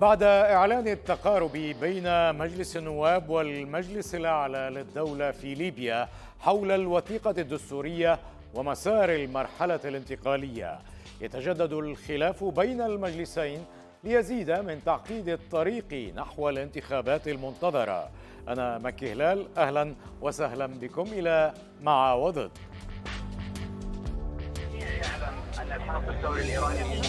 بعد إعلان التقارب بين مجلس النواب والمجلس الأعلى للدولة في ليبيا حول الوثيقة الدستورية ومسار المرحلة الانتقالية يتجدد الخلاف بين المجلسين ليزيد من تعقيد الطريق نحو الانتخابات المنتظرة أنا مكي هلال أهلا وسهلا بكم إلى مع وضد أن الثوري الإيراني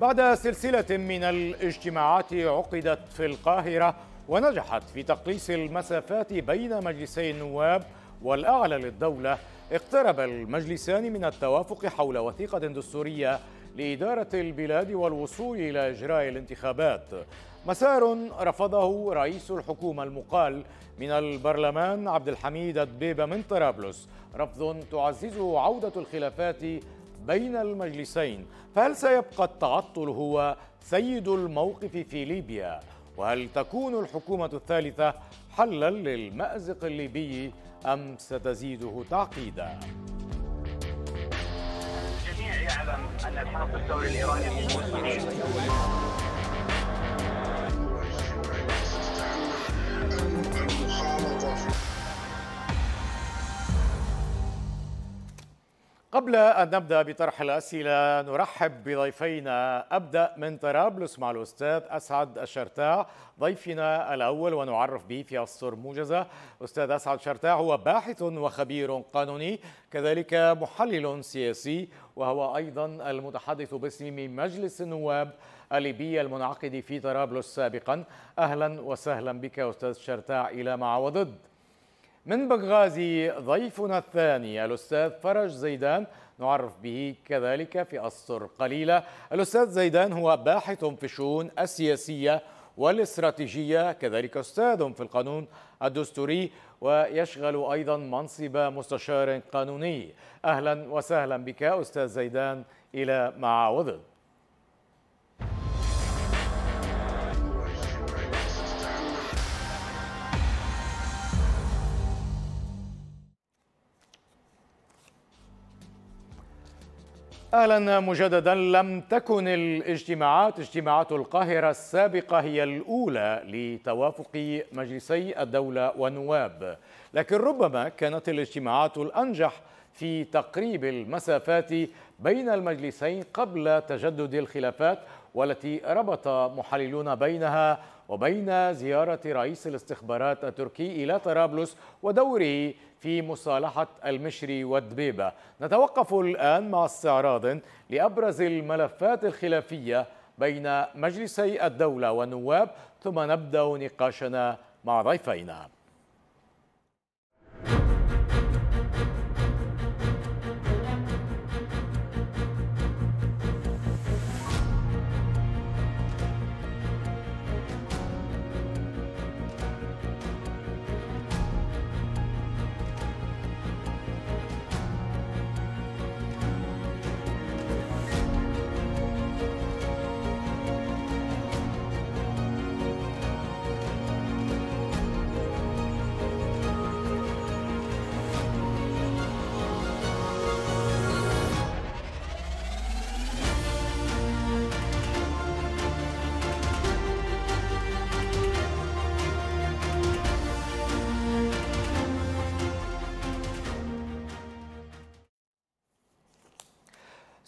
بعد سلسلة من الاجتماعات عقدت في القاهرة ونجحت في تقليص المسافات بين مجلسي النواب والأعلى للدولة اقترب المجلسان من التوافق حول وثيقة دستورية لإدارة البلاد والوصول إلى إجراء الانتخابات مسار رفضه رئيس الحكومة المقال من البرلمان عبد الحميد الدبيبة من طرابلس رفض تعززه عودة الخلافات بين المجلسين فهل سيبقى التعطل هو سيد الموقف في ليبيا وهل تكون الحكومة الثالثة حلا للمأزق الليبي أم ستزيده تعقيدا؟ الجميع يعلم أن الحرب الثوري الإيراني قبل أن نبدأ بطرح الأسئلة نرحب بضيفينا أبدأ من طرابلس مع الأستاذ أسعد الشرتاع ضيفنا الأول ونعرف به في أسطر موجزة أستاذ أسعد شرتاع هو باحث وخبير قانوني كذلك محلل سياسي وهو أيضا المتحدث باسم مجلس النواب الليبي المنعقد في طرابلس سابقا أهلا وسهلا بك أستاذ شرتاع إلى مع وضد من بنغازي ضيفنا الثاني الأستاذ فرج زيدان نعرف به كذلك في أسطر قليلة الأستاذ زيدان هو باحث في الشؤون السياسية والاستراتيجية كذلك أستاذ في القانون الدستوري ويشغل أيضا منصب مستشار قانوني أهلا وسهلا بك أستاذ زيدان إلى معاوضد اهلا مجددا لم تكن الاجتماعات اجتماعات القاهره السابقه هي الاولى لتوافق مجلسي الدوله والنواب لكن ربما كانت الاجتماعات الانجح في تقريب المسافات بين المجلسين قبل تجدد الخلافات والتي ربط محللون بينها وبين زيارة رئيس الاستخبارات التركي إلى طرابلس ودوره في مصالحة المشري والدبيبة نتوقف الآن مع استعراض لأبرز الملفات الخلافية بين مجلسي الدولة والنواب ثم نبدأ نقاشنا مع ضيفينا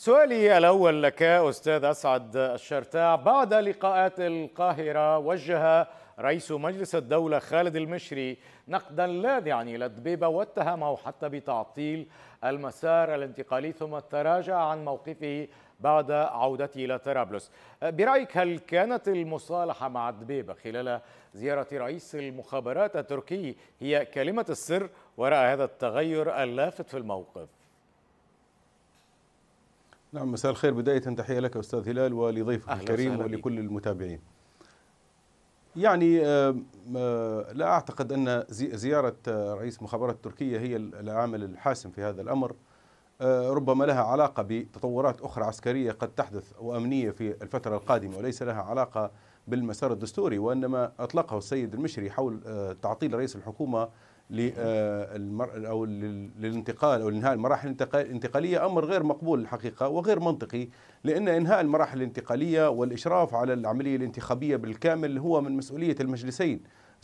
سؤالي الأول لك أستاذ أسعد الشرتاع بعد لقاءات القاهرة وجه رئيس مجلس الدولة خالد المشري نقدا لاذعا إلى دبيبة واتهمه حتى بتعطيل المسار الانتقالي ثم تراجع عن موقفه بعد عودته إلى طرابلس برأيك هل كانت المصالحة مع دبيبة خلال زيارة رئيس المخابرات التركي هي كلمة السر وراء هذا التغير اللافت في الموقف؟ نعم مساء الخير بداية تحية لك أستاذ هلال ولضيفك الكريم ولكل المتابعين يعني لا أعتقد أن زيارة آه، رئيس مخابرات تركيا هي العامل الحاسم في هذا الأمر آه، ربما لها علاقة بتطورات أخرى عسكرية قد تحدث وأمنية في الفترة القادمة وليس لها علاقة بالمسار الدستوري وإنما أطلقه السيد المشري حول آه، تعطيل رئيس الحكومة للمر آه، او للانتقال او لانهاء المراحل الانتقاليه امر غير مقبول الحقيقه وغير منطقي لان انهاء المراحل الانتقاليه والاشراف على العمليه الانتخابيه بالكامل هو من مسؤوليه المجلسين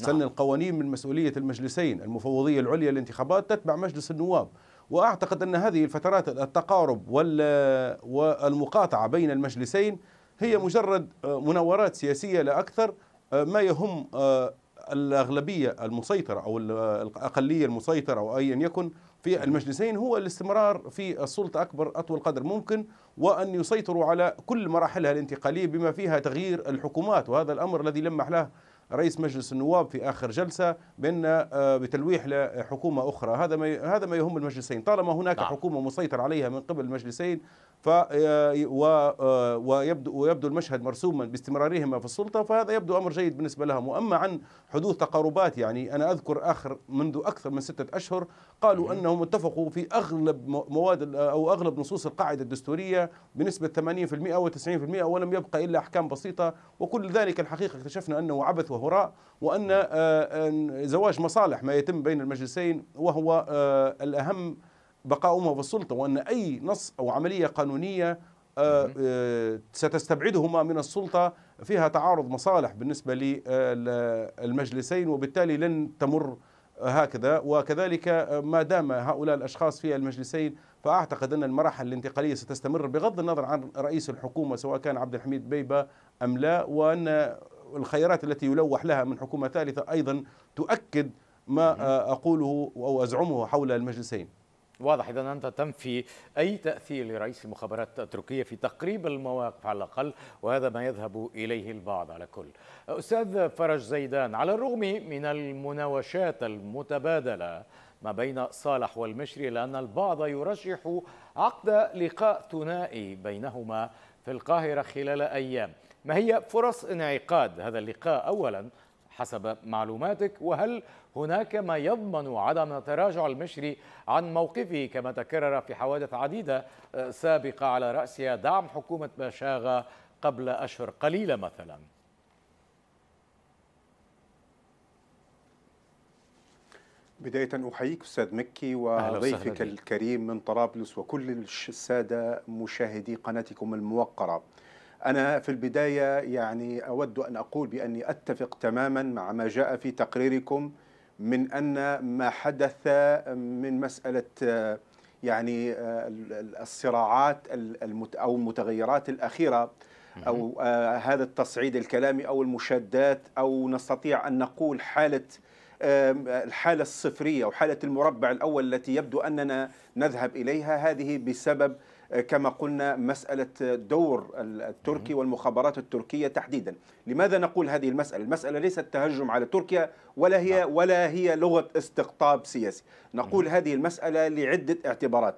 نعم. سن القوانين من مسؤوليه المجلسين المفوضيه العليا للانتخابات تتبع مجلس النواب واعتقد ان هذه الفترات التقارب والمقاطعه بين المجلسين هي مجرد آه، مناورات سياسيه لا اكثر آه، ما يهم الأغلبية المسيطرة أو الأقلية المسيطرة أو أيا يكن في المجلسين هو الاستمرار في السلطة أكبر أطول قدر ممكن وأن يسيطروا على كل مراحلها الانتقالية بما فيها تغيير الحكومات وهذا الأمر الذي لمح له رئيس مجلس النواب في اخر جلسه بان آه، بتلويح لحكومه اخرى هذا ما هذا ما يهم المجلسين طالما هناك نعم. حكومه مسيطر عليها من قبل المجلسين ف آه، آه، ويبدو ويبدو المشهد مرسوما باستمرارهما في السلطه فهذا يبدو امر جيد بالنسبه لهم واما عن حدوث تقاربات يعني انا اذكر اخر منذ اكثر من سته اشهر قالوا انهم اتفقوا في اغلب مواد او اغلب نصوص القاعده الدستوريه بنسبه 80% و90% ولم يبقى الا احكام بسيطه وكل ذلك الحقيقه اكتشفنا انه عبث وهراء وان آه، زواج مصالح ما يتم بين المجلسين وهو الاهم في السلطة وأن أي نص أو عملية قانونية آه، آه، ستستبعدهما من السلطة فيها تعارض مصالح بالنسبة للمجلسين آه، وبالتالي لن تمر هكذا وكذلك ما دام هؤلاء الأشخاص في المجلسين فأعتقد أن المراحل الانتقالية ستستمر بغض النظر عن رئيس الحكومة سواء كان عبد الحميد بيبة أم لا وأن الخيارات التي يلوح لها من حكومة ثالثة أيضا تؤكد ما أقوله أو أزعمه حول المجلسين واضح اذا انت تنفي اي تاثير لرئيس المخابرات التركيه في تقريب المواقف على الاقل وهذا ما يذهب اليه البعض على كل. استاذ فرج زيدان على الرغم من المناوشات المتبادله ما بين صالح والمشري لان البعض يرشح عقد لقاء ثنائي بينهما في القاهره خلال ايام. ما هي فرص انعقاد هذا اللقاء اولا حسب معلوماتك وهل هناك ما يضمن عدم تراجع المشري عن موقفه كما تكرر في حوادث عديدة آه، سابقة على رأسها دعم حكومة باشاغا قبل أشهر قليلة مثلا بداية أحييك أستاذ مكي وضيفك الكريم من طرابلس وكل السادة مشاهدي قناتكم الموقرة أنا في البداية يعني أود أن أقول بأني أتفق تماما مع ما جاء في تقريركم من أن ما حدث من مسألة يعني الصراعات أو المتغيرات الأخيرة أو آه، هذا التصعيد الكلامي أو المشادات أو نستطيع أن نقول حالة الحالة الصفرية وحالة المربع الأول التي يبدو أننا نذهب إليها هذه بسبب آه، كما قلنا مسألة دور التركي والمخابرات التركية تحديدا لماذا نقول هذه المسألة المسألة ليست تهجم على تركيا ولا هي نعم. ولا هي لغة استقطاب سياسي نقول هذه المسألة لعدة اعتبارات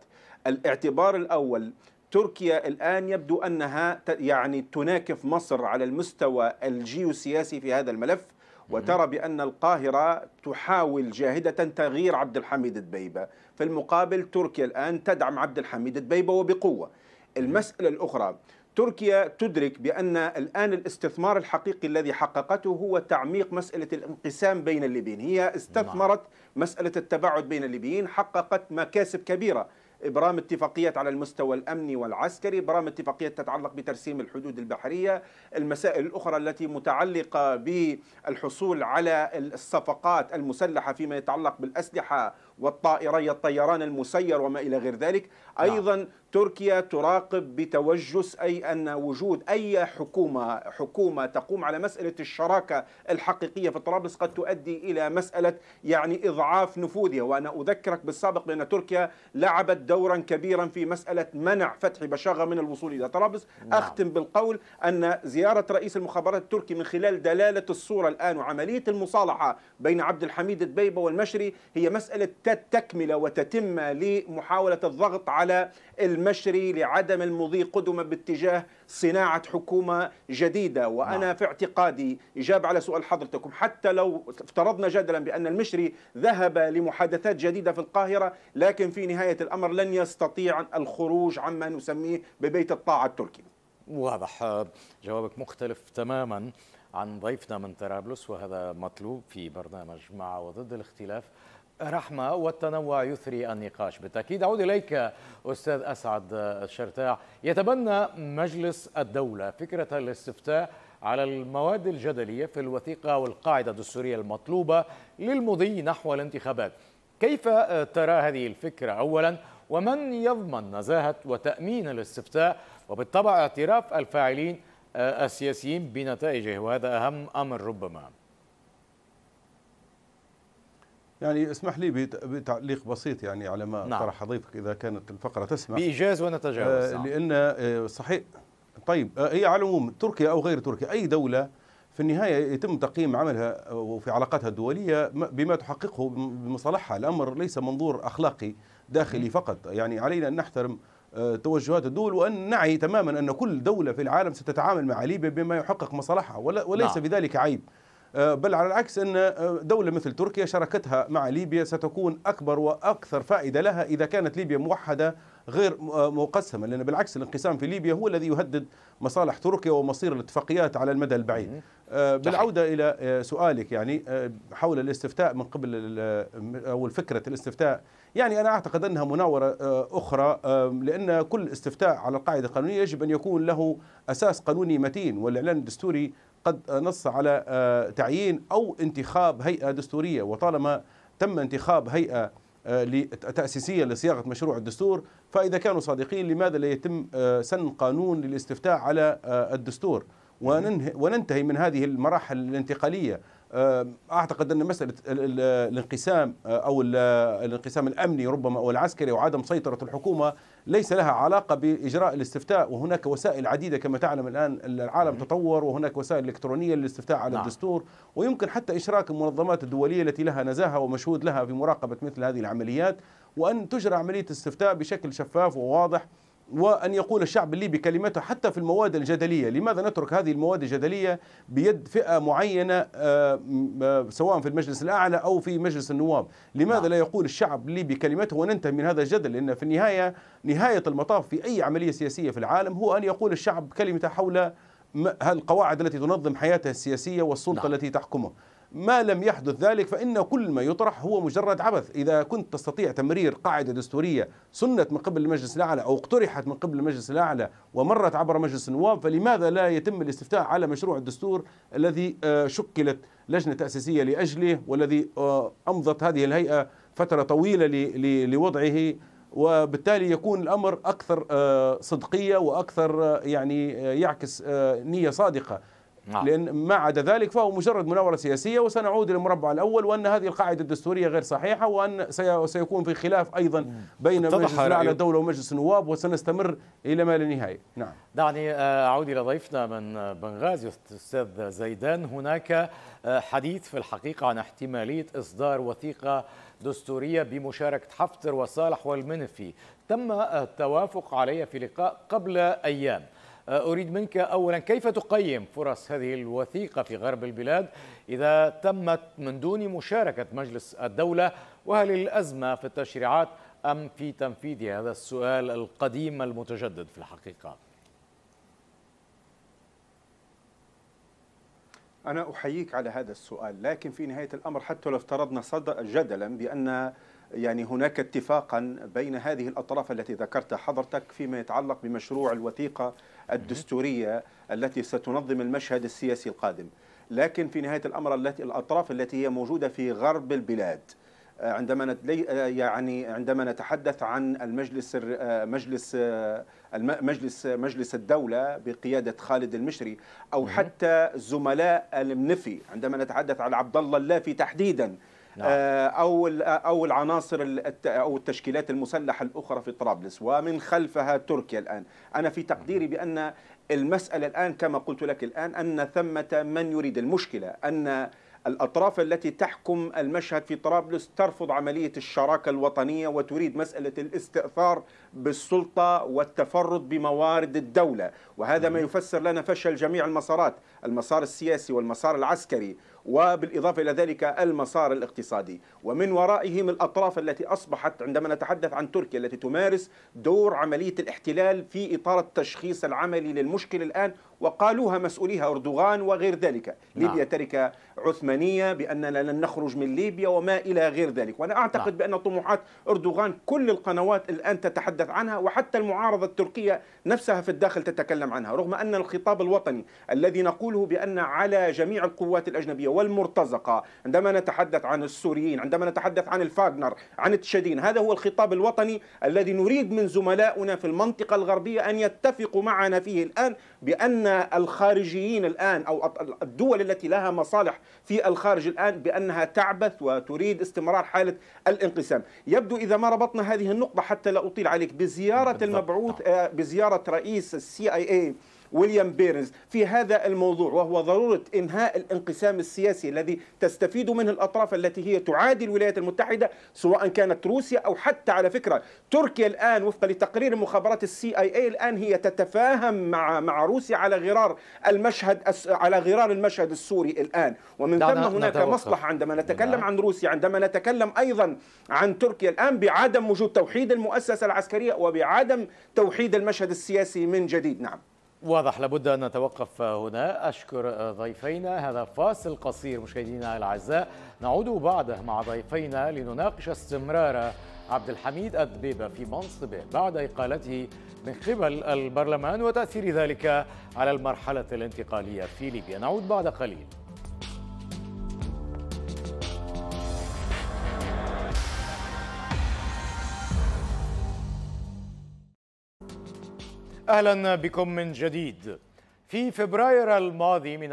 الاعتبار الأول تركيا الآن يبدو أنها يعني تناكف مصر على المستوى الجيوسياسي في هذا الملف وترى بأن القاهرة تحاول جاهدة تغيير عبد الحميد الدبيبة في المقابل تركيا الآن تدعم عبد الحميد دبيبة وبقوة المسألة الأخرى تركيا تدرك بأن الآن الاستثمار الحقيقي الذي حققته هو تعميق مسألة الانقسام بين الليبيين هي استثمرت نعم. مسألة التباعد بين الليبيين حققت مكاسب كبيرة ابرام اتفاقيات على المستوى الامني والعسكري، ابرام اتفاقيات تتعلق بترسيم الحدود البحريه، المسائل الاخرى التي متعلقه بالحصول على الصفقات المسلحه فيما يتعلق بالاسلحه والطائري الطيران المسير وما إلى غير ذلك نعم. أيضا تركيا تراقب بتوجس اي ان وجود اي حكومه حكومه تقوم على مساله الشراكه الحقيقيه في طرابلس قد تؤدي الى مساله يعني اضعاف نفوذها وانا اذكرك بالسابق بان تركيا لعبت دورا كبيرا في مساله منع فتح بشاغه من الوصول الى طرابلس نعم. اختم بالقول ان زياره رئيس المخابرات التركي من خلال دلاله الصوره الان وعمليه المصالحه بين عبد الحميد دبيبه والمشري هي مساله تكمله وتتمه لمحاوله الضغط على الم المشري لعدم المضي قدما باتجاه صناعة حكومة جديدة وأنا نعم. في اعتقادي إجابة على سؤال حضرتكم حتى لو افترضنا جدلا بأن المشري ذهب لمحادثات جديدة في القاهرة لكن في نهاية الأمر لن يستطيع الخروج عما نسميه ببيت الطاعة التركي واضح جوابك مختلف تماما عن ضيفنا من طرابلس وهذا مطلوب في برنامج مع وضد الاختلاف رحمة والتنوع يثري النقاش بالتأكيد أعود إليك أستاذ أسعد الشرتاع يتبنى مجلس الدولة فكرة الاستفتاء على المواد الجدلية في الوثيقة والقاعدة الدستورية المطلوبة للمضي نحو الانتخابات كيف ترى هذه الفكرة أولا ومن يضمن نزاهة وتأمين الاستفتاء وبالطبع اعتراف الفاعلين السياسيين بنتائجه وهذا أهم أمر ربما يعني اسمح لي بتعليق بسيط يعني على ما نعم. طرح ضيفك اذا كانت الفقره تسمح بايجاز ونتجاوز آه نعم. لان آه، صحيح طيب آه، هي على العموم تركيا او غير تركيا اي دوله في النهايه يتم تقييم عملها وفي علاقاتها الدوليه بما تحققه بمصالحها الامر ليس منظور اخلاقي داخلي فقط يعني علينا ان نحترم آه، توجهات الدول وان نعي تماما ان كل دوله في العالم ستتعامل مع ليبيا بما يحقق مصالحها وليس نعم. في ذلك عيب آه، بل على العكس أن آه، دولة مثل تركيا شراكتها مع ليبيا ستكون أكبر وأكثر فائدة لها إذا كانت ليبيا موحدة غير آه، مقسمة لأن بالعكس الانقسام في ليبيا هو الذي يهدد مصالح تركيا ومصير الاتفاقيات على المدى البعيد بالعودة إلى سؤالك يعني حول الاستفتاء من قبل أو الفكرة الاستفتاء يعني أنا أعتقد أنها مناورة أخرى لأن كل استفتاء على القاعدة القانونية يجب أن يكون له أساس قانوني متين والإعلان الدستوري قد نص على آه، تعيين أو انتخاب هيئة دستورية وطالما تم انتخاب هيئة آه، تأسيسية لصياغة مشروع الدستور فإذا كانوا صادقين لماذا لا يتم آه، سن قانون للاستفتاء على الدستور وننتهي من هذه المراحل الانتقالية اعتقد ان مساله الانقسام او الانقسام الامني ربما او العسكري وعدم سيطره الحكومه ليس لها علاقة بإجراء الاستفتاء وهناك وسائل عديدة كما تعلم الآن العالم تطور وهناك وسائل إلكترونية للاستفتاء على نعم. الدستور ويمكن حتى إشراك المنظمات الدولية التي لها نزاهة ومشهود لها في مراقبة مثل هذه العمليات وأن تجرى عملية استفتاء بشكل شفاف وواضح وأن يقول الشعب الليبي كلمته حتى في المواد الجدلية لماذا نترك هذه المواد الجدلية بيد فئة معينة آه، آه، سواء في المجلس الأعلى أو في مجلس النواب لماذا نعم. لا يقول الشعب الليبي كلمته وننتهي من هذا الجدل لأن في النهاية نهاية المطاف في أي عملية سياسية في العالم هو أن يقول الشعب كلمته حول القواعد التي تنظم حياته السياسية والسلطة نعم. التي تحكمه ما لم يحدث ذلك فإن كل ما يطرح هو مجرد عبث إذا كنت تستطيع تمرير قاعدة دستورية سنت من قبل المجلس الأعلى أو اقترحت من قبل المجلس الأعلى ومرت عبر مجلس النواب فلماذا لا يتم الاستفتاء على مشروع الدستور الذي آه، شكلت لجنة تأسيسية لأجله والذي آه، أمضت هذه الهيئة فترة طويلة لوضعه وبالتالي يكون الأمر أكثر آه، صدقية وأكثر يعني يعكس نية صادقة نعم. لأن ما عدا ذلك فهو مجرد مناورة سياسية وسنعود إلى المربع الأول وأن هذه القاعدة الدستورية غير صحيحة وأن سيكون في خلاف أيضا بين مجلس على الدولة ومجلس النواب وسنستمر إلى ما لا نهاية نعم دعني آه، أعود إلى ضيفنا من بنغازي أستاذ زيدان هناك آه، حديث في الحقيقة عن احتمالية إصدار وثيقة دستورية بمشاركة حفتر وصالح والمنفي تم التوافق عليها في لقاء قبل أيام أه، أريد منك أولا كيف تقيم فرص هذه الوثيقة في غرب البلاد إذا تمت من دون مشاركة مجلس الدولة وهل الأزمة في التشريعات أم في تنفيذها هذا السؤال القديم المتجدد في الحقيقة أنا أحييك على هذا السؤال لكن في نهاية الأمر حتى لو افترضنا جدلا بأن يعني هناك اتفاقا بين هذه الأطراف التي ذكرتها حضرتك فيما يتعلق بمشروع الوثيقة الدستورية التي ستنظم المشهد السياسي القادم لكن في نهاية الأمر التي الأطراف التي هي موجودة في غرب البلاد آه، عندما آه، يعني عندما نتحدث عن المجلس آه، مجلس مجلس مجلس الدوله بقياده خالد المشري او حتى زملاء المنفي عندما نتحدث عن عبد الله اللافي تحديدا نعم. آه، او او العناصر او التشكيلات المسلحه الاخرى في طرابلس ومن خلفها تركيا الان انا في تقديري بان المساله الان كما قلت لك الان ان ثمه من يريد المشكله ان الأطراف التي تحكم المشهد في طرابلس ترفض عملية الشراكة الوطنية وتريد مسألة الاستئثار بالسلطة والتفرد بموارد الدولة وهذا ما يفسر لنا فشل جميع المسارات المسار السياسي والمسار العسكري وبالإضافة إلى ذلك المسار الاقتصادي ومن ورائهم الأطراف التي أصبحت عندما نتحدث عن تركيا التي تمارس دور عملية الاحتلال في إطار التشخيص العملي للمشكلة الآن وقالوها مسؤوليها أردوغان وغير ذلك نعم. ليبيا تركة عثمانية بأننا لن نخرج من ليبيا وما إلى غير ذلك وأنا أعتقد نعم. بأن طموحات أردوغان كل القنوات الآن تتحدث عنها وحتى المعارضة التركية نفسها في الداخل تتكلم عنها رغم أن الخطاب الوطني الذي نقوله بأن على جميع القوات الأجنبية والمرتزقة عندما نتحدث عن السوريين عندما نتحدث عن الفاغنر عن التشادين هذا هو الخطاب الوطني الذي نريد من زملائنا في المنطقة الغربية أن يتفقوا معنا فيه الآن بأن الخارجيين الآن أو الدول التي لها مصالح في الخارج الآن بأنها تعبث وتريد استمرار حالة الانقسام يبدو إذا ما ربطنا هذه النقطة حتى لا أطيل عليك بزيارة المبعوث آه، بزيارة رئيس السي اي اي ويليام بيرنز في هذا الموضوع وهو ضرورة إنهاء الانقسام السياسي الذي تستفيد منه الأطراف التي هي تعادي الولايات المتحدة سواء كانت روسيا أو حتى على فكرة تركيا الآن وفقا لتقرير مخابرات السي اي اي الآن هي تتفاهم مع مع روسيا على غرار المشهد على غرار المشهد السوري الآن ومن ثم هناك مصلحة عندما نتكلم عن روسيا عندما نتكلم أيضا عن تركيا الآن بعدم وجود توحيد المؤسسة العسكرية وبعدم توحيد المشهد السياسي من جديد نعم واضح لابد أن نتوقف هنا أشكر ضيفينا هذا فاصل قصير مشاهدينا الأعزاء نعود بعده مع ضيفينا لنناقش استمرار عبد الحميد الدبيبه في منصبه بعد إقالته من قبل البرلمان وتأثير ذلك على المرحلة الانتقالية في ليبيا نعود بعد قليل أهلا بكم من جديد في فبراير الماضي من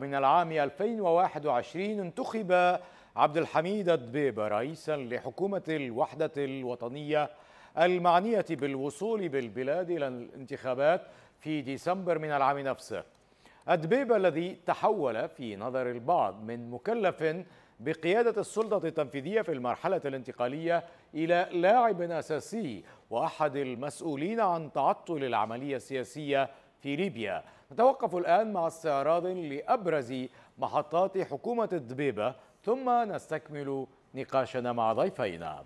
من العام 2021 انتخب عبد الحميد الدبيب رئيسا لحكومة الوحدة الوطنية المعنية بالوصول بالبلاد إلى الانتخابات في ديسمبر من العام نفسه الدبيب الذي تحول في نظر البعض من مكلف بقيادة السلطة التنفيذية في المرحلة الانتقالية إلى لاعب أساسي وأحد المسؤولين عن تعطل العملية السياسية في ليبيا نتوقف الآن مع استعراض لأبرز محطات حكومة الدبيبة ثم نستكمل نقاشنا مع ضيفينا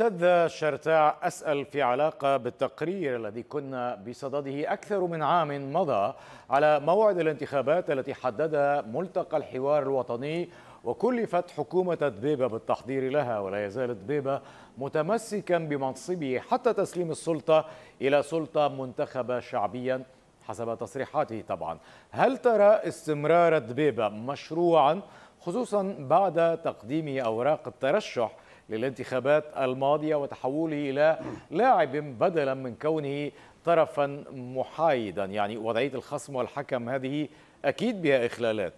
أستاذ شرتاع أسأل في علاقة بالتقرير الذي كنا بصدده أكثر من عام مضى على موعد الانتخابات التي حددها ملتقى الحوار الوطني وكلفت حكومة دبيبة بالتحضير لها ولا يزال دبيبة متمسكا بمنصبه حتى تسليم السلطة إلى سلطة منتخبة شعبيا حسب تصريحاته طبعا هل ترى استمرار دبيبة مشروعا خصوصا بعد تقديم أوراق الترشح للانتخابات الماضية وتحوله إلى لاعب بدلا من كونه طرفا محايدا يعني وضعية الخصم والحكم هذه أكيد بها إخلالات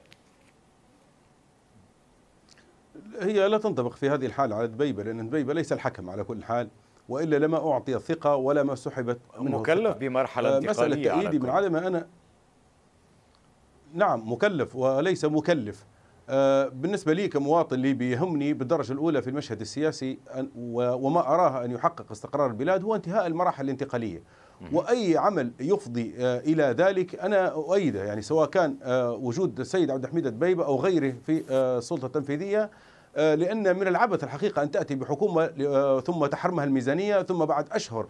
هي لا تنطبق في هذه الحالة على دبيبة لأن دبيبة ليس الحكم على كل حال وإلا لما أعطي ثقة ولا ما سحبت منه مكلف بمرحلة آه، انتقالية مسألة تأييدي من عدم أنا نعم مكلف وليس مكلف آه، بالنسبة لي كمواطن ليبي يهمني بالدرجة الأولى في المشهد السياسي وما أراه أن يحقق استقرار البلاد هو انتهاء المراحل الانتقالية واي عمل يفضي آه، الى ذلك انا اؤيده يعني سواء كان آه، وجود السيد عبد الحميد الدبيبه او غيره في السلطه التنفيذيه لان من العبث الحقيقه ان تاتي بحكومه ثم تحرمها الميزانيه ثم بعد اشهر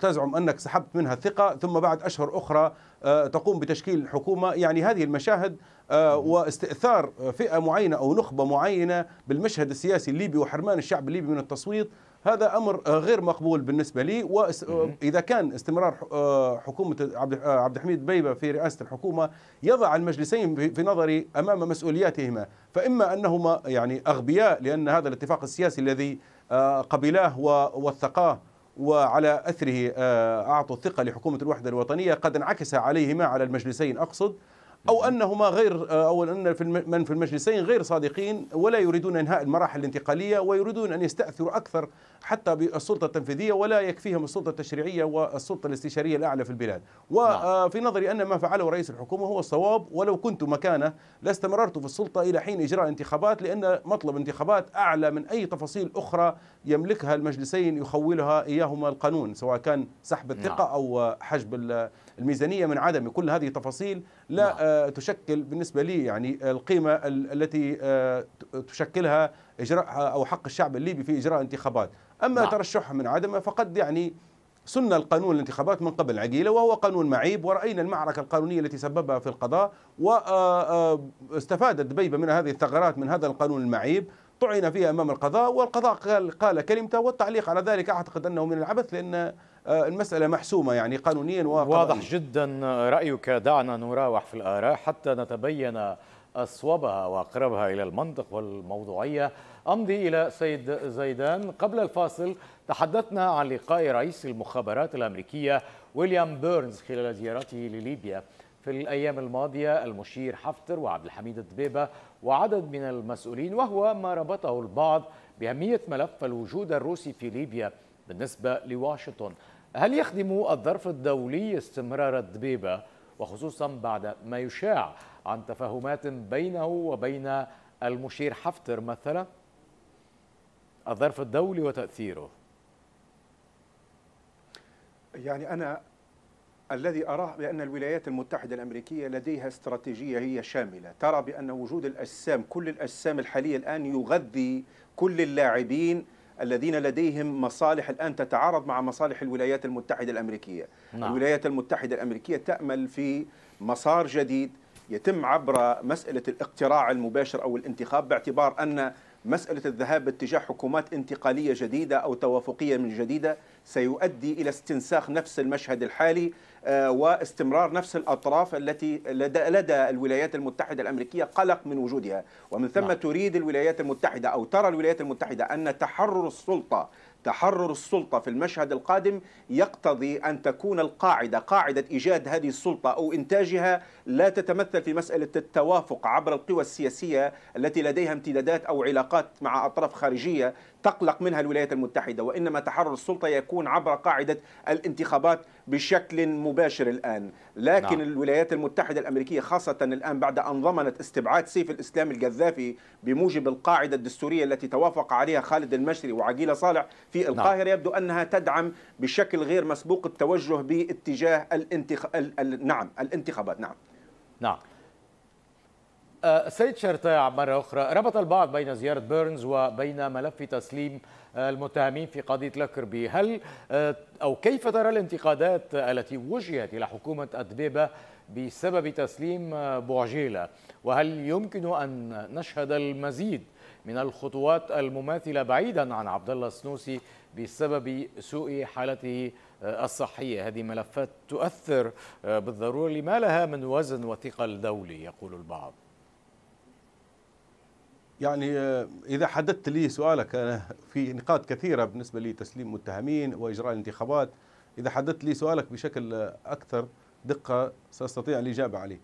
تزعم انك سحبت منها الثقه ثم بعد اشهر اخرى تقوم بتشكيل حكومه يعني هذه المشاهد آه، واستئثار فئه معينه او نخبه معينه بالمشهد السياسي الليبي وحرمان الشعب الليبي من التصويت هذا امر آه، غير مقبول بالنسبه لي واذا كان استمرار آه، حكومه عبد الحميد بيبه في رئاسه الحكومه يضع المجلسين في نظري امام مسؤولياتهما فاما انهما يعني اغبياء لان هذا الاتفاق السياسي الذي قبلاه ووثقاه وعلى اثره اعطوا الثقه لحكومه الوحده الوطنيه قد انعكس عليهما على المجلسين اقصد أو أنهما غير أو أن من في المجلسين غير صادقين ولا يريدون إنهاء المراحل الانتقالية ويريدون أن يستأثروا أكثر حتى بالسلطة التنفيذية ولا يكفيهم السلطة التشريعية والسلطة الاستشارية الأعلى في البلاد وفي نعم. آه، نظري أن ما فعله رئيس الحكومة هو الصواب ولو كنت مكانه لاستمررت في السلطة إلى حين إجراء انتخابات لأن مطلب انتخابات أعلى من أي تفاصيل أخرى يملكها المجلسين يخولها إياهما القانون سواء كان سحب الثقة نعم. أو حجب الميزانية من عدم كل هذه التفاصيل لا نعم. آه، تشكل بالنسبة لي يعني القيمة التي آه، تشكلها إجراء أو حق الشعب الليبي في إجراء انتخابات أما نعم. ترشحها من عدمه فقد يعني سن القانون الانتخابات من قبل عقيلة وهو قانون معيب ورأينا المعركة القانونية التي سببها في القضاء واستفادت آه، دبيبة من هذه الثغرات من هذا القانون المعيب طعن فيها أمام القضاء والقضاء قال كلمته والتعليق على ذلك أعتقد أنه من العبث لأن آه، المسألة محسومة يعني قانونيا وقضائيا واضح جدا آه، رأيك دعنا نراوح في الآراء حتى نتبين أصوبها وأقربها إلى المنطق والموضوعية أمضي إلى سيد زيدان قبل الفاصل تحدثنا عن لقاء رئيس المخابرات الأمريكية ويليام بيرنز خلال زيارته لليبيا في الأيام الماضية المشير حفتر وعبد الحميد الدبيبة وعدد من المسؤولين وهو ما ربطه البعض بأهمية ملف الوجود الروسي في ليبيا بالنسبة لواشنطن هل يخدم الظرف الدولي استمرار الدبيبة وخصوصا بعد ما يشاع عن تفاهمات بينه وبين المشير حفتر مثلا الظرف الدولي وتأثيره يعني أنا الذي أراه بأن الولايات المتحدة الأمريكية لديها استراتيجية هي شاملة ترى بأن وجود الأجسام كل الأجسام الحالية الآن يغذي كل اللاعبين الذين لديهم مصالح الآن تتعارض مع مصالح الولايات المتحدة الأمريكية نعم. الولايات المتحدة الأمريكية تأمل في مسار جديد يتم عبر مسألة الاقتراع المباشر أو الانتخاب باعتبار أن مسألة الذهاب باتجاه حكومات انتقالية جديدة أو توافقية من جديدة سيؤدي إلى استنساخ نفس المشهد الحالي آه، واستمرار نفس الأطراف التي لدى, لدى الولايات المتحدة الأمريكية قلق من وجودها ومن ثم نعم. تريد الولايات المتحدة أو ترى الولايات المتحدة أن تحرر السلطة تحرر السلطة في المشهد القادم يقتضي أن تكون القاعدة قاعدة إيجاد هذه السلطة أو إنتاجها لا تتمثل في مسألة التوافق عبر القوى السياسية التي لديها امتدادات أو علاقات مع أطراف خارجية تقلق منها الولايات المتحدة وإنما تحرر السلطة يكون عبر قاعدة الانتخابات بشكل مباشر الآن لكن نعم. الولايات المتحدة الأمريكية خاصة الآن بعد أن ضمنت استبعاد سيف الإسلام القذافي بموجب القاعدة الدستورية التي توافق عليها خالد المشري وعقيلة صالح في نعم. القاهرة نعم. يبدو أنها تدعم بشكل غير مسبوق التوجه باتجاه الانتخ... ال... ال... نعم الانتخابات نعم نعم آه، سيد شرطاع مرة أخرى ربط البعض بين زيارة بيرنز وبين ملف تسليم آه، المتهمين في قضية لكربي هل آه، أو كيف ترى الانتقادات التي وجهت إلى حكومة أدبيبة بسبب تسليم بوعجيلة وهل يمكن أن نشهد المزيد من الخطوات المماثلة بعيدا عن عبد الله السنوسي بسبب سوء حالته الصحية هذه ملفات تؤثر بالضرورة لما لها من وزن وثقل دولي يقول البعض يعني آه، إذا حددت لي سؤالك أنا في نقاط كثيرة بالنسبة لتسليم متهمين وإجراء الانتخابات إذا حددت لي سؤالك بشكل أكثر دقة سأستطيع الإجابة عليه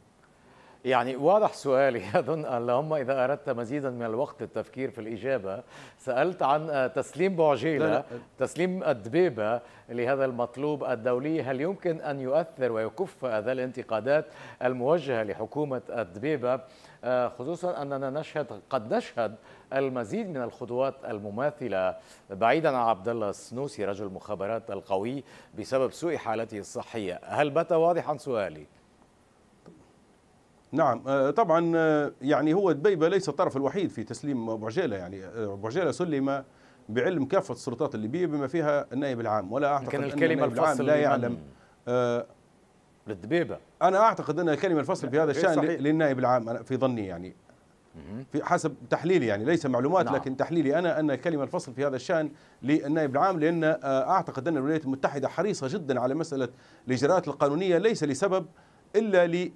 يعني واضح سؤالي أظن اللهم إذا أردت مزيدا من الوقت التفكير في الإجابة سألت عن آه، تسليم بوعجيلة تسليم الدبيبة لهذا المطلوب الدولي هل يمكن أن يؤثر ويكف هذا الانتقادات الموجهة لحكومة الدبيبة آه، خصوصا أننا نشهد قد نشهد المزيد من الخطوات المماثلة بعيدا عن عبد الله السنوسي رجل المخابرات القوي بسبب سوء حالته الصحية هل بات واضحا سؤالي؟ نعم آه، طبعا آه، يعني هو دبيبة ليس الطرف الوحيد في تسليم أبو عجيلة يعني آه، أبو عجيلة سلم بعلم كافة السلطات الليبية بما فيها النائب العام ولا أعتقد كان الكلمة أن النائب العام لا يعلم للدبيبة أنا أعتقد أن الكلمة الفصل في هذا إيه، الشأن صحيح. للنائب العام في ظني يعني في حسب تحليلي يعني ليس معلومات نعم. لكن تحليلي انا ان كلمه الفصل في هذا الشان للنائب العام لان اعتقد ان الولايات المتحده حريصه جدا على مساله الاجراءات القانونيه ليس لسبب إلا لكي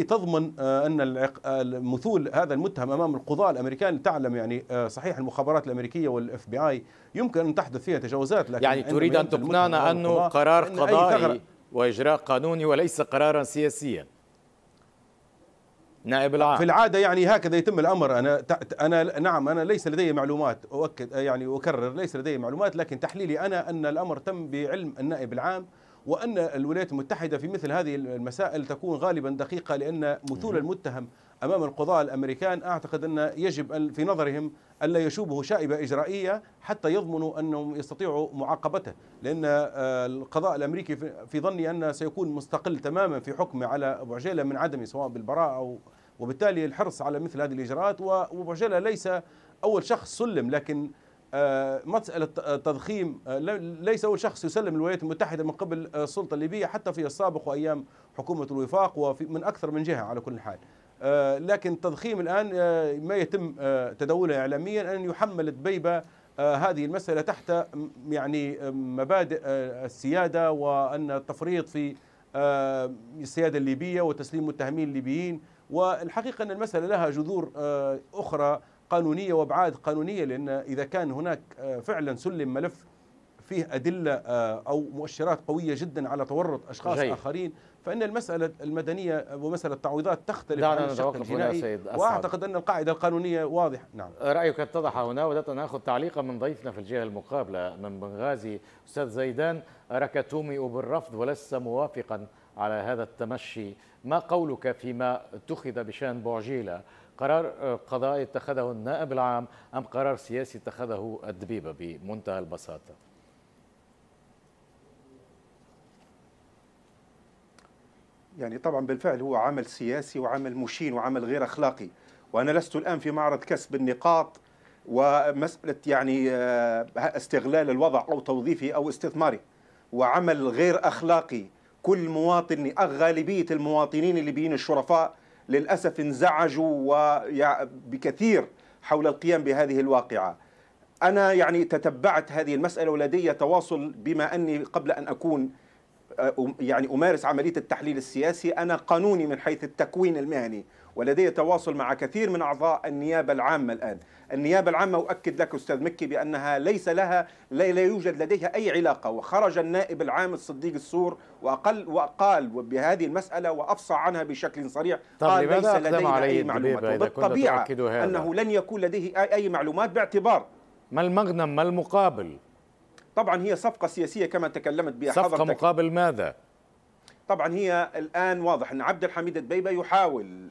آه، تضمن آه، أن آه، مثول هذا المتهم أمام القضاء الأمريكان تعلم يعني صحيح المخابرات الأمريكية والإف بي آي يمكن أن تحدث فيها تجاوزات لكن يعني تريد أن تقنعنا أنه قرار إن قضائي وإجراء قانوني وليس قرارا سياسيا نائب العام في العاده يعني هكذا يتم الامر انا انا نعم انا ليس لدي معلومات اؤكد يعني اكرر ليس لدي معلومات لكن تحليلي انا ان الامر تم بعلم النائب العام وأن الولايات المتحدة في مثل هذه المسائل تكون غالبا دقيقة لأن مثول المتهم أمام القضاء الأمريكان أعتقد أن يجب في نظرهم ألا يشوبه شائبة إجرائية حتى يضمنوا أنهم يستطيعوا معاقبته لأن آه، القضاء الأمريكي في ظني أن سيكون مستقل تماما في حكمه على أبو عجيلة من عدمه سواء بالبراءة أو وبالتالي الحرص على مثل هذه الإجراءات وأبو عجيلة ليس أول شخص سلم لكن آه، مسألة آه، تضخيم آه، ليس هو شخص يسلم الولايات المتحدة من قبل السلطة الليبية حتى في السابق وأيام حكومة الوفاق ومن أكثر من جهة على كل حال لكن التضخيم الآن ما يتم تداوله إعلاميا أن يحمل دبيبة هذه المسألة تحت يعني مبادئ السيادة وأن التفريط في السيادة الليبية وتسليم متهمين الليبيين والحقيقة أن المسألة لها جذور أخرى قانونيه وابعاد قانونيه لان اذا كان هناك آه، فعلا سلم ملف فيه ادله آه، او مؤشرات قويه جدا على تورط اشخاص جاي. اخرين فان المساله المدنيه ومساله التعويضات تختلف عن الشق الجنائي سيد واعتقد ان القاعده القانونيه واضحه نعم رايك اتضح هنا أن ناخذ تعليقا من ضيفنا في الجهه المقابله من بنغازي استاذ زيدان اراك تومئ بالرفض ولست موافقا على هذا التمشي ما قولك فيما اتخذ بشان بوعجيله قرار آه، قضائي اتخذه النائب العام أم قرار سياسي اتخذه الدبيبة بمنتهى البساطة يعني طبعا بالفعل هو عمل سياسي وعمل مشين وعمل غير أخلاقي وأنا لست الآن في معرض كسب النقاط ومسألة يعني آه، استغلال الوضع أو توظيفي أو استثماري وعمل غير أخلاقي كل مواطن غالبية المواطنين الليبيين الشرفاء للأسف انزعجوا بكثير حول القيام بهذه الواقعة أنا يعني تتبعت هذه المسألة ولدي تواصل بما أني قبل أن أكون يعني أمارس عملية التحليل السياسي أنا قانوني من حيث التكوين المهني ولدي تواصل مع كثير من أعضاء النيابة العامة الآن النيابة العامة أؤكد لك أستاذ مكي بأنها ليس لها لا يوجد لديها أي علاقة وخرج النائب العام الصديق السور وأقل وقال بهذه المسألة وأفصى عنها بشكل صريح قال ليس لدينا أي معلومات وبالطبيعة أنه لن يكون لديه أي معلومات باعتبار ما المغنم ما المقابل طبعا هي صفقة سياسية كما تكلمت بها صفقة حضرتك. مقابل ماذا؟ طبعا هي الآن واضح أن عبد الحميد الدبيبة يحاول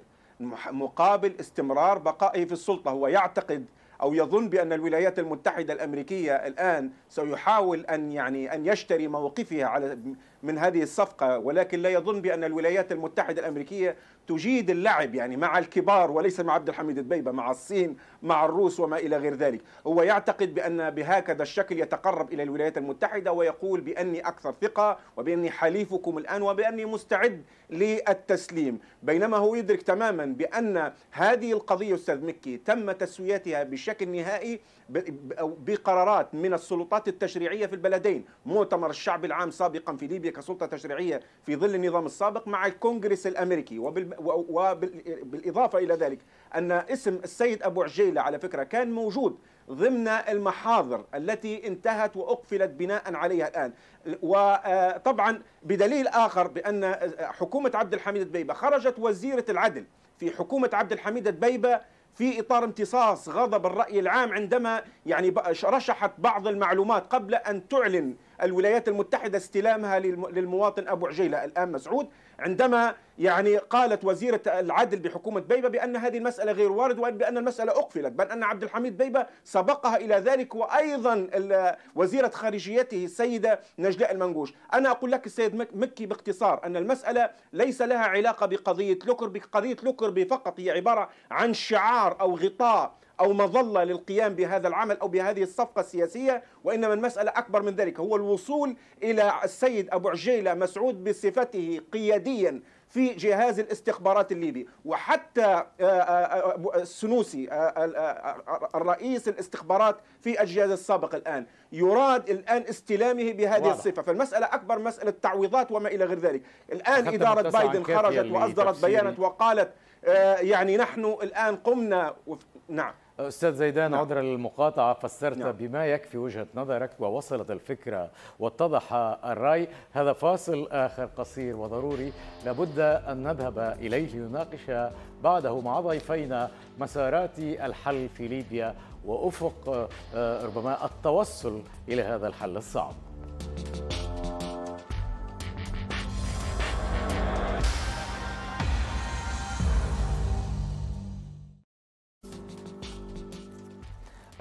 مقابل استمرار بقائه في السلطة هو يعتقد أو يظن بأن الولايات المتحدة الأمريكية الآن سيحاول أن يعني أن يشتري موقفها على من هذه الصفقة ولكن لا يظن بأن الولايات المتحدة الأمريكية تجيد اللعب يعني مع الكبار وليس مع عبد الحميد البيبة مع الصين مع الروس وما إلى غير ذلك هو يعتقد بأن بهكذا الشكل يتقرب إلى الولايات المتحدة ويقول بأني أكثر ثقة وبأني حليفكم الآن وبأني مستعد للتسليم بينما هو يدرك تماما بأن هذه القضية أستاذ مكي تم تسويتها بشكل نهائي بقرارات من السلطات التشريعية في البلدين مؤتمر الشعب العام سابقا في ليبيا كسلطه تشريعيه في ظل النظام السابق مع الكونغرس الامريكي وبالاضافه الى ذلك ان اسم السيد ابو عجيله على فكره كان موجود ضمن المحاضر التي انتهت واقفلت بناء عليها الان وطبعا آه، بدليل اخر بان حكومه عبد الحميد بيبه خرجت وزيره العدل في حكومه عبد الحميد بيبه في إطار امتصاص غضب الرأي العام عندما يعني رشحت بعض المعلومات قبل أن تعلن الولايات المتحدة استلامها للمواطن أبو عجيلة الآن مسعود عندما يعني قالت وزيرة العدل بحكومة بيبة بأن هذه المسألة غير وارد وبأن المسألة أقفلت بل أن عبد الحميد بيبة سبقها إلى ذلك وأيضا وزيرة خارجيته السيدة نجلاء المنقوش أنا أقول لك السيد مكي باختصار أن المسألة ليس لها علاقة بقضية لوكربي قضية لوكربي فقط هي عبارة عن شعار أو غطاء أو مظلة للقيام بهذا العمل أو بهذه الصفقة السياسية وإنما المسألة أكبر من ذلك هو الوصول إلى السيد أبو عجيلة مسعود بصفته قياديا في جهاز الاستخبارات الليبي وحتى آه، آه، آه، السنوسي الرئيس الاستخبارات في الجهاز السابق الآن يراد الآن استلامه بهذه واضح. الصفة فالمسألة أكبر مسألة تعويضات وما إلى غير ذلك الآن إدارة بايدن خرجت وأصدرت بيانات وقالت يعني نحن الآن قمنا نعم استاذ زيدان نعم. عذرا للمقاطعه فسرت نعم. بما يكفي وجهه نظرك ووصلت الفكره واتضح الراي هذا فاصل اخر قصير وضروري لابد ان نذهب اليه لنناقش بعده مع ضيفينا مسارات الحل في ليبيا وافق آه، ربما التوصل الى هذا الحل الصعب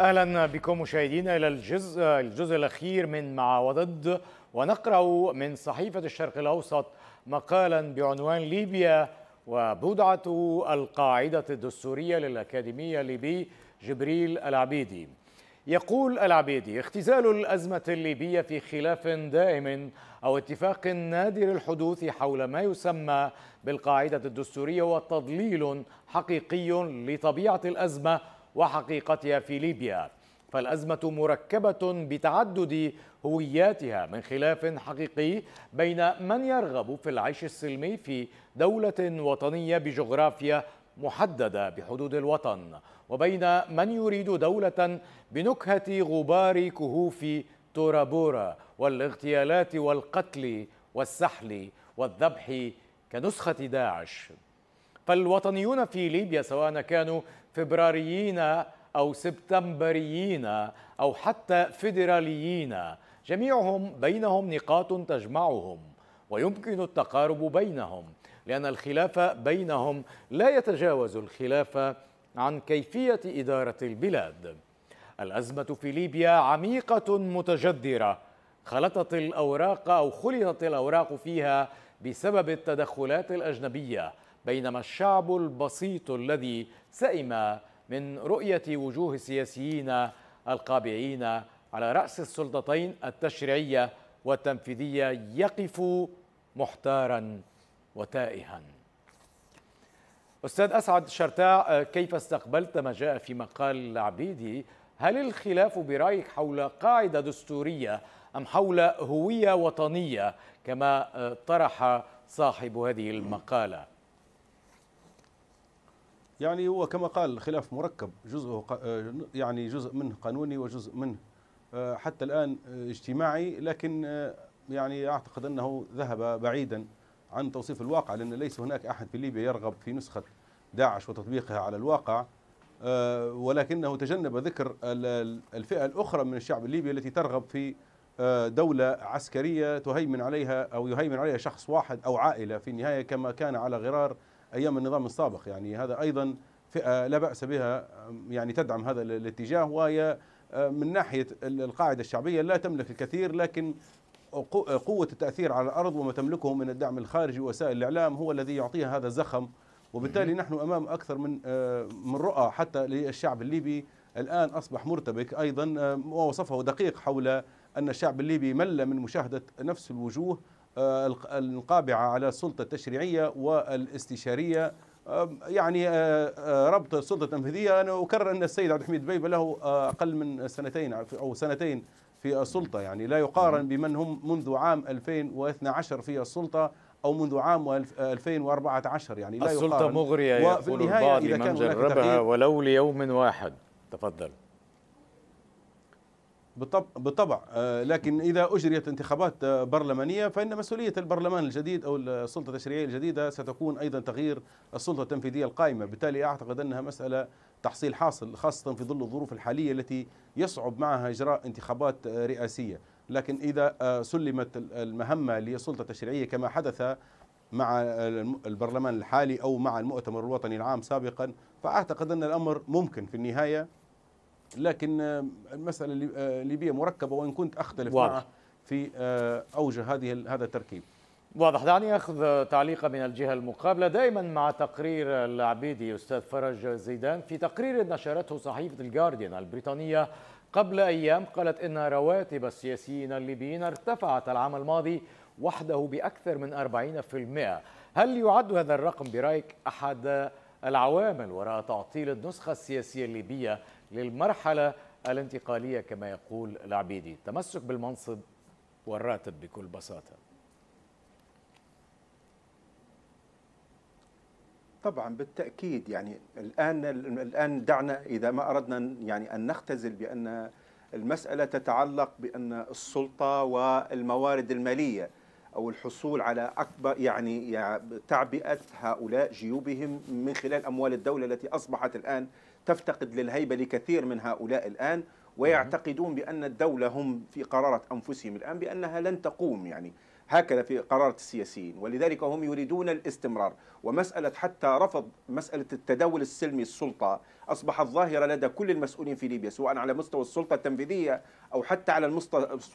اهلا بكم مشاهدينا الى الجزء الجزء الاخير من مع وضد ونقرا من صحيفه الشرق الاوسط مقالا بعنوان ليبيا وبدعه القاعده الدستوريه للاكاديمي الليبي جبريل العبيدي. يقول العبيدي اختزال الازمه الليبيه في خلاف دائم او اتفاق نادر الحدوث حول ما يسمى بالقاعده الدستوريه هو تضليل حقيقي لطبيعه الازمه وحقيقتها في ليبيا فالأزمة مركبة بتعدد هوياتها من خلاف حقيقي بين من يرغب في العيش السلمي في دولة وطنية بجغرافيا محددة بحدود الوطن وبين من يريد دولة بنكهة غبار كهوف تورابورا والاغتيالات والقتل والسحل والذبح كنسخة داعش فالوطنيون في ليبيا سواء كانوا فبراريين أو سبتمبريين أو حتى فيدراليين جميعهم بينهم نقاط تجمعهم ويمكن التقارب بينهم لأن الخلاف بينهم لا يتجاوز الخلاف عن كيفية إدارة البلاد الأزمة في ليبيا عميقة متجدرة خلطت الأوراق أو خلطت الأوراق فيها بسبب التدخلات الأجنبية بينما الشعب البسيط الذي سئم من رؤية وجوه السياسيين القابعين على رأس السلطتين التشريعية والتنفيذية يقف محتارا وتائها أستاذ أسعد شرتاع كيف استقبلت ما جاء في مقال العبيدي هل الخلاف برأيك حول قاعدة دستورية أم حول هوية وطنية كما طرح صاحب هذه المقالة يعني هو كما قال الخلاف مركب جزء آه، يعني جزء منه قانوني وجزء منه آه، حتى الآن اجتماعي لكن آه، يعني أعتقد أنه ذهب بعيدا عن توصيف الواقع لأن ليس هناك أحد في ليبيا يرغب في نسخة داعش وتطبيقها على الواقع ولكنه تجنب ذكر الفئة الأخرى من الشعب الليبي التي ترغب في دولة عسكرية تهيمن عليها أو يهيمن عليها شخص واحد أو عائلة في النهاية كما كان على غرار ايام النظام السابق يعني هذا ايضا فئه لا باس بها يعني تدعم هذا الاتجاه وهي من ناحيه القاعده الشعبيه لا تملك الكثير لكن قوه التاثير على الارض وما تملكه من الدعم الخارجي ووسائل الاعلام هو الذي يعطيها هذا الزخم وبالتالي نحن امام اكثر من من رؤى حتى للشعب الليبي الان اصبح مرتبك ايضا ووصفه دقيق حول ان الشعب الليبي مل من مشاهده نفس الوجوه آه، القابعة على السلطة التشريعية والاستشارية يعني آه، آه، ربط السلطة التنفيذية أنا أكرر أن السيد عبد الحميد بيبة له أقل من سنتين أو سنتين في السلطة يعني لا يقارن بمن هم منذ عام 2012 في السلطة أو منذ عام 2014 يعني لا السلطة يقارن مغرية وفي النهاية إذا كان جربها ولو ليوم واحد تفضل بالطبع, بالطبع آه، لكن إذا أجريت انتخابات آه، برلمانية فإن مسؤولية البرلمان الجديد أو السلطة التشريعية الجديدة ستكون أيضا تغيير السلطة التنفيذية القائمة بالتالي أعتقد أنها مسألة تحصيل حاصل خاصة في ظل الظروف الحالية التي يصعب معها إجراء انتخابات آه، رئاسية لكن إذا سلمت المهمة للسلطة التشريعية كما حدث مع البرلمان الحالي أو مع المؤتمر الوطني العام سابقا فأعتقد أن الأمر ممكن في النهاية لكن آه، المساله آه، الليبيه مركبه وان كنت اختلف واضح. معه في آه، اوجه هذه هذا التركيب واضح دعني اخذ تعليق من الجهه المقابله دائما مع تقرير العبيدي استاذ فرج زيدان في تقرير نشرته صحيفه الجارديان البريطانيه قبل ايام قالت ان رواتب السياسيين الليبيين ارتفعت العام الماضي وحده باكثر من 40% هل يعد هذا الرقم برايك احد العوامل وراء تعطيل النسخه السياسيه الليبيه للمرحلة الانتقالية كما يقول العبيدي التمسك بالمنصب والراتب بكل بساطة طبعا بالتاكيد يعني الان الان دعنا اذا ما اردنا يعني ان نختزل بان المساله تتعلق بان السلطه والموارد الماليه او الحصول على اكبر يعني تعبئه هؤلاء جيوبهم من خلال اموال الدوله التي اصبحت الان تفتقد للهيبة لكثير من هؤلاء الآن ويعتقدون بأن الدولة هم في قرارة أنفسهم الآن بأنها لن تقوم يعني هكذا في قرارة السياسيين ولذلك هم يريدون الاستمرار ومسألة حتى رفض مسألة التداول السلمي السلطة أصبحت ظاهرة لدى كل المسؤولين في ليبيا سواء على مستوى السلطة التنفيذية أو حتى على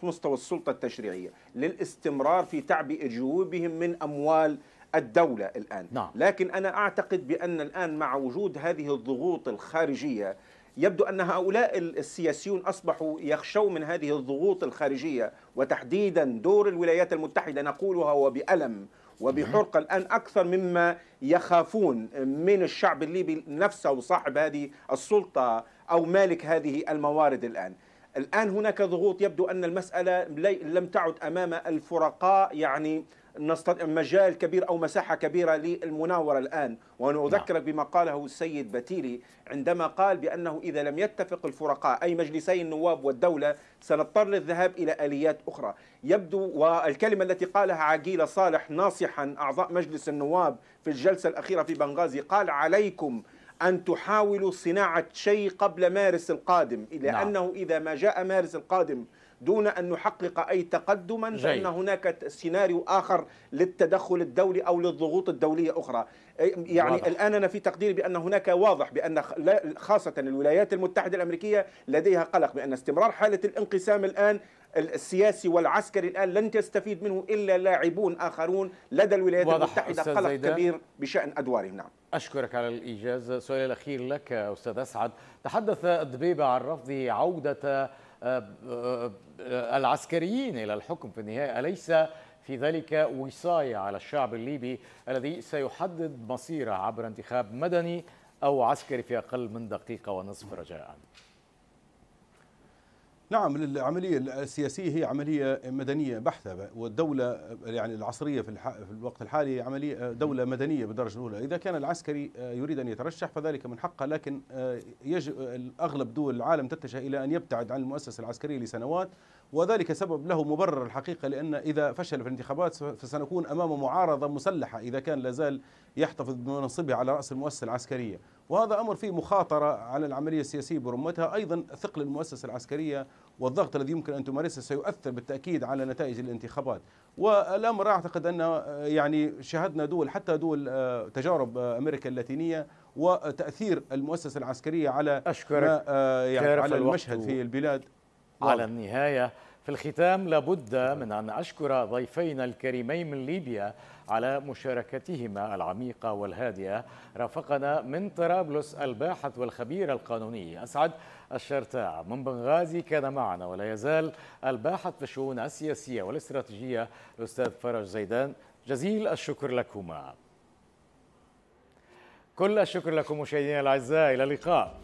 مستوى السلطة التشريعية للاستمرار في تعبئة جيوبهم من أموال الدولة الآن نعم. لكن أنا أعتقد بأن الآن مع وجود هذه الضغوط الخارجية يبدو أن هؤلاء السياسيون أصبحوا يخشوا من هذه الضغوط الخارجية وتحديدا دور الولايات المتحدة نقولها وبألم وبحرقة نعم. الآن أكثر مما يخافون من الشعب الليبي نفسه وصاحب هذه السلطة أو مالك هذه الموارد الآن الآن هناك ضغوط يبدو أن المسألة لم تعد أمام الفرقاء يعني مجال كبير أو مساحة كبيرة للمناورة الآن وأنا أذكرك نعم. بما قاله السيد بتيلي عندما قال بأنه إذا لم يتفق الفرقاء أي مجلسي النواب والدولة سنضطر للذهاب إلى آليات أخرى يبدو والكلمة التي قالها عقيلة صالح ناصحا أعضاء مجلس النواب في الجلسة الأخيرة في بنغازي قال عليكم أن تحاولوا صناعة شيء قبل مارس القادم نعم. لأنه إذا ما جاء مارس القادم دون أن نحقق أي تقدما جيد. فإن هناك سيناريو آخر للتدخل الدولي أو للضغوط الدولية أخرى يعني واضح. الآن أنا في تقديري بأن هناك واضح بأن خاصة الولايات المتحدة الأمريكية لديها قلق بأن استمرار حالة الانقسام الآن السياسي والعسكري الان لن تستفيد منه الا لاعبون اخرون لدى الولايات المتحده قلق زيدان. كبير بشان ادوارهم نعم اشكرك على الايجاز سؤال الاخير لك استاذ اسعد تحدث الدبيبة عن رفض عوده العسكريين إلى الحكم في النهاية أليس في ذلك وصاية على الشعب الليبي الذي سيحدد مصيره عبر انتخاب مدني أو عسكري في أقل من دقيقة ونصف رجاءً نعم العملية السياسية هي عملية مدنية بحتة والدولة يعني العصرية في, في الوقت الحالي عملية آه، دولة مدنية بالدرجة الأولى إذا كان العسكري آه، يريد أن يترشح فذلك من حقه لكن آه، يجب أغلب دول العالم تتجه إلى أن يبتعد عن المؤسسة العسكرية لسنوات وذلك سبب له مبرر الحقيقة لأن إذا فشل في الانتخابات فسنكون أمام معارضة مسلحة إذا كان لازال يحتفظ بمنصبه على رأس المؤسسة العسكرية وهذا أمر فيه مخاطرة على العملية السياسية برمتها أيضا ثقل المؤسسة العسكرية والضغط الذي يمكن ان تمارسه سيؤثر بالتاكيد على نتائج الانتخابات والامر اعتقد ان آه، يعني شاهدنا دول حتى دول آه، تجارب آه، امريكا اللاتينيه وتاثير المؤسسه العسكريه على اشكرك يعني على المشهد في البلاد على النهايه في الختام لابد من أن أشكر ضيفينا الكريمين من ليبيا على مشاركتهما العميقة والهادئة رافقنا من طرابلس الباحث والخبير القانوني أسعد الشرتاع من بنغازي كان معنا ولا يزال الباحث في الشؤون السياسية والاستراتيجية الأستاذ فرج زيدان جزيل الشكر لكما كل الشكر لكم مشاهدينا الأعزاء إلى اللقاء